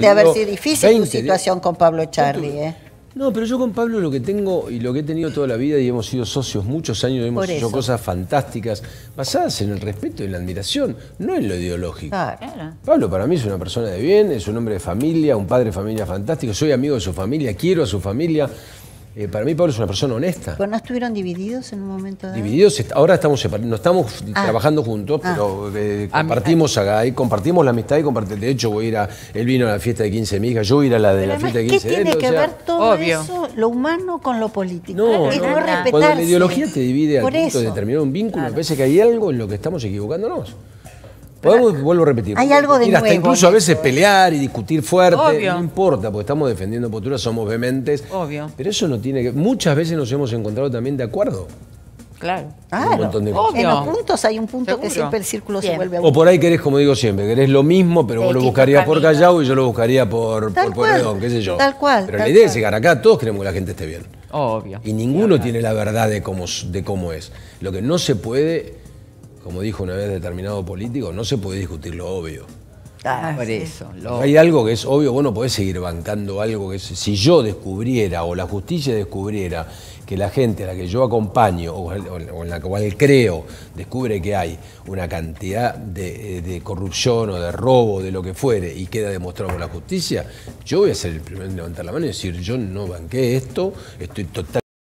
de haber sido difícil tu situación con Pablo Charlie ¿eh? No, pero yo con Pablo lo que tengo y lo que he tenido toda la vida y hemos sido socios muchos años, hemos hecho cosas fantásticas basadas en el respeto y la admiración, no en lo ideológico. Pablo para mí es una persona de bien, es un hombre de familia, un padre de familia fantástico, soy amigo de su familia, quiero a su familia, eh, para mí Pablo es una persona honesta. ¿Pero no estuvieron divididos en un momento dado? Divididos, ahora estamos separados, no estamos ah. trabajando juntos, ah. pero eh, compartimos acá y compartimos la amistad y De hecho, voy a ir a, él vino a la fiesta de 15 mi yo voy a ir a la de la fiesta de 15 ¿Qué tiene que ver todo eso, lo humano con lo político? No, Cuando la ideología te divide al punto de determinar un vínculo, parece que hay algo en lo que estamos equivocándonos. Podemos, vuelvo a repetir. Hay algo de hasta incluso a veces pelear y discutir fuerte. No importa, porque estamos defendiendo posturas, somos vehementes. Obvio. Pero eso no tiene que. Muchas veces nos hemos encontrado también de acuerdo. Claro. En los puntos hay un punto que siempre el círculo se vuelve a O por ahí querés, como digo siempre, querés lo mismo, pero vos lo buscarías por Callao y yo lo buscaría por, qué sé yo. Tal cual. Pero la idea es llegar acá, todos queremos que la gente esté bien. Obvio. Y ninguno tiene la verdad de cómo, de cómo es. Lo que no se puede como dijo una vez determinado político, no se puede discutir lo obvio. Ah, eso. Hay algo que es obvio, vos no podés seguir bancando algo que si yo descubriera o la justicia descubriera que la gente a la que yo acompaño o, en la cual creo descubre que hay una cantidad de, de, corrupción o de robo, de lo que fuere, y queda demostrado por la justicia, yo voy a ser el primero en levantar la mano y decir, yo no banqué esto, estoy totalmente...